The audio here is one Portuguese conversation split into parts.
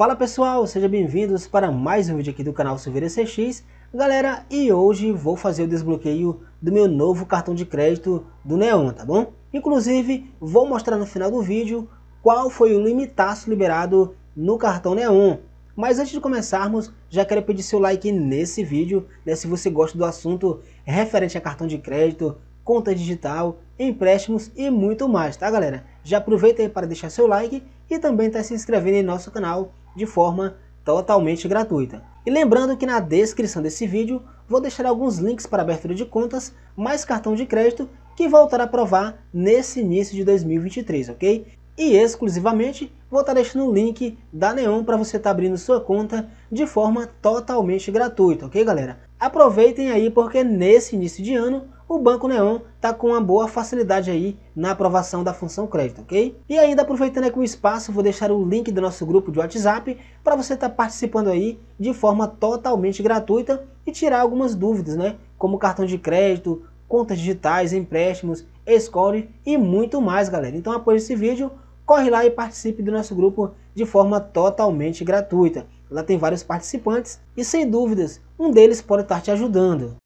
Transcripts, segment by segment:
Fala pessoal, sejam bem-vindos para mais um vídeo aqui do canal Silveira CX. Galera, e hoje vou fazer o desbloqueio do meu novo cartão de crédito do Neon, tá bom? Inclusive, vou mostrar no final do vídeo qual foi o limitaço liberado no cartão Neon. Mas antes de começarmos, já quero pedir seu like nesse vídeo, né, se você gosta do assunto referente a cartão de crédito, conta digital, empréstimos e muito mais, tá galera? Já aproveita aí para deixar seu like e também está se inscrevendo em nosso canal de forma totalmente gratuita. E lembrando que na descrição desse vídeo vou deixar alguns links para abertura de contas, mais cartão de crédito que voltará voltar a provar nesse início de 2023, ok? E exclusivamente vou estar deixando o link da Neon para você estar abrindo sua conta de forma totalmente gratuita, ok galera? Aproveitem aí porque nesse início de ano o Banco Neon está com uma boa facilidade aí na aprovação da função crédito, ok? E ainda aproveitando aqui o espaço, vou deixar o link do nosso grupo de WhatsApp para você estar tá participando aí de forma totalmente gratuita e tirar algumas dúvidas, né? Como cartão de crédito, contas digitais, empréstimos, score e muito mais, galera. Então após esse vídeo, corre lá e participe do nosso grupo de forma totalmente gratuita. Lá tem vários participantes e sem dúvidas, um deles pode estar te ajudando.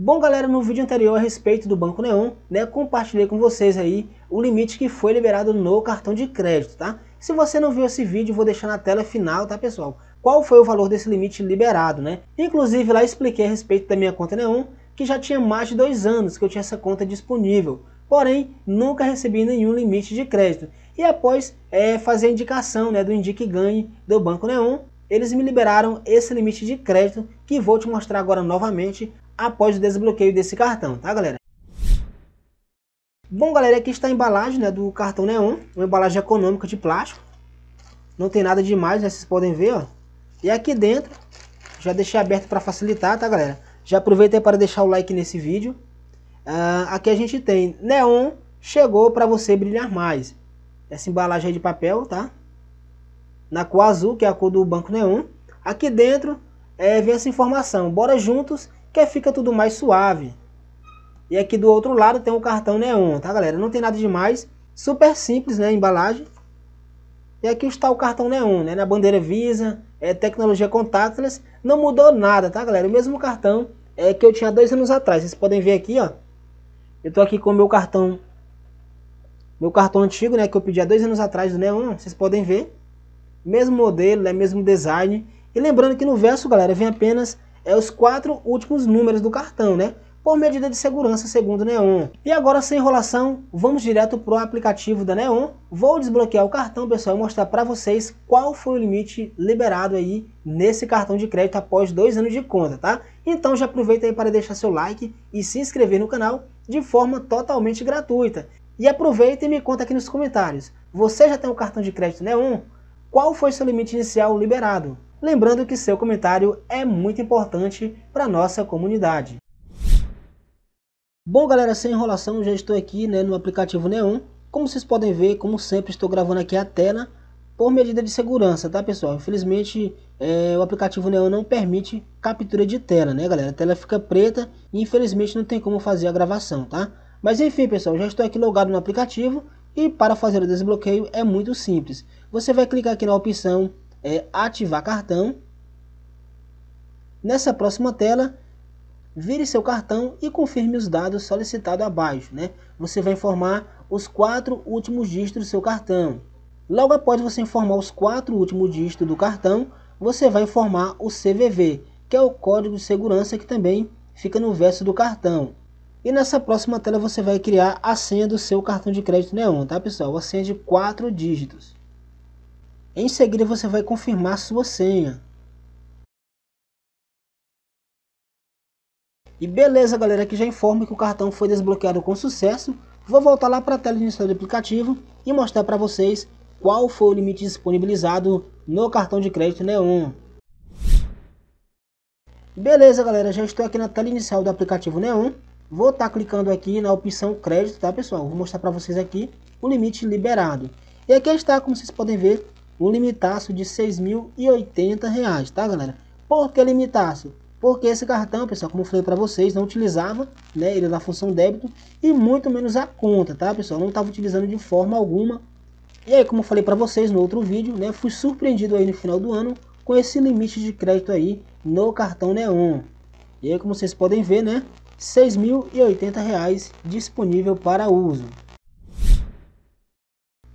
Bom galera, no vídeo anterior a respeito do Banco Neon, né, compartilhei com vocês aí o limite que foi liberado no cartão de crédito, tá? Se você não viu esse vídeo, vou deixar na tela final, tá pessoal? Qual foi o valor desse limite liberado, né? Inclusive lá expliquei a respeito da minha conta Neon, que já tinha mais de dois anos que eu tinha essa conta disponível, porém nunca recebi nenhum limite de crédito. E após é, fazer a indicação né, do Indique Ganhe do Banco Neon, eles me liberaram esse limite de crédito que vou te mostrar agora novamente após o desbloqueio desse cartão, tá galera? Bom galera, aqui está a embalagem né, do cartão Neon, uma embalagem econômica de plástico, não tem nada demais, né, vocês podem ver, ó. E aqui dentro, já deixei aberto para facilitar, tá galera? Já aproveitei para deixar o like nesse vídeo. Uh, aqui a gente tem Neon chegou para você brilhar mais. Essa embalagem é de papel, tá? Na cor azul, que é a cor do Banco Neon. Aqui dentro é, vem essa informação. Bora juntos que fica tudo mais suave. E aqui do outro lado tem o cartão neon, tá galera? Não tem nada demais, super simples né, a embalagem. E aqui está o cartão neon, né? Na bandeira Visa, é tecnologia contactless, não mudou nada, tá galera? O mesmo cartão é que eu tinha dois anos atrás, vocês podem ver aqui, ó. Eu tô aqui com o meu cartão, meu cartão antigo, né? Que eu pedi há dois anos atrás do neon, vocês podem ver. Mesmo modelo, né? mesmo design. E lembrando que no verso, galera, vem apenas é os quatro últimos números do cartão, né? Por medida de segurança, segundo Neon. E agora, sem enrolação, vamos direto para o aplicativo da Neon. Vou desbloquear o cartão, pessoal, e mostrar para vocês qual foi o limite liberado aí nesse cartão de crédito após dois anos de conta, tá? Então já aproveita aí para deixar seu like e se inscrever no canal de forma totalmente gratuita. E aproveita e me conta aqui nos comentários. Você já tem um cartão de crédito Neon? Qual foi seu limite inicial liberado? Lembrando que seu comentário é muito importante para nossa comunidade. Bom galera, sem enrolação, já estou aqui né, no aplicativo Neon. Como vocês podem ver, como sempre estou gravando aqui a tela por medida de segurança, tá pessoal? Infelizmente é, o aplicativo Neon não permite captura de tela, né galera? A tela fica preta e infelizmente não tem como fazer a gravação, tá? Mas enfim pessoal, já estou aqui logado no aplicativo e para fazer o desbloqueio é muito simples. Você vai clicar aqui na opção é ativar cartão. Nessa próxima tela, vire seu cartão e confirme os dados solicitados abaixo. Né? Você vai informar os quatro últimos dígitos do seu cartão. Logo após você informar os quatro últimos dígitos do cartão, você vai informar o CVV, que é o código de segurança que também fica no verso do cartão. E nessa próxima tela você vai criar a senha do seu cartão de crédito Neon, tá pessoal? A senha de quatro dígitos. Em seguida você vai confirmar sua senha. E beleza galera, aqui já informa que o cartão foi desbloqueado com sucesso. Vou voltar lá para a tela inicial do aplicativo e mostrar para vocês qual foi o limite disponibilizado no cartão de crédito Neon. Beleza galera, já estou aqui na tela inicial do aplicativo Neon. Vou estar tá clicando aqui na opção crédito, tá pessoal? Vou mostrar para vocês aqui o limite liberado. E aqui está, como vocês podem ver, um limitaço de 6.080 reais, tá galera? Por que limitaço? Porque esse cartão, pessoal, como eu falei para vocês, não utilizava né, ele na é função débito e muito menos a conta, tá pessoal? Não estava utilizando de forma alguma. E aí, como eu falei para vocês no outro vídeo, né, fui surpreendido aí no final do ano com esse limite de crédito aí no cartão Neon. E aí, como vocês podem ver, né, 6.080 reais disponível para uso.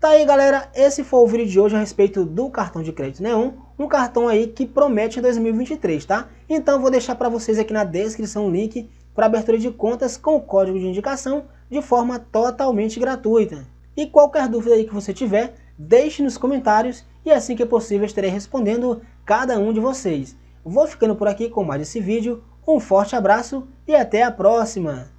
Tá aí, galera. Esse foi o vídeo de hoje a respeito do cartão de crédito Neon. Né? Um cartão aí que promete 2023, tá? Então vou deixar para vocês aqui na descrição o link para abertura de contas com o código de indicação de forma totalmente gratuita. E qualquer dúvida aí que você tiver, deixe nos comentários e assim que possível estarei respondendo cada um de vocês. Vou ficando por aqui com mais esse vídeo, um forte abraço e até a próxima!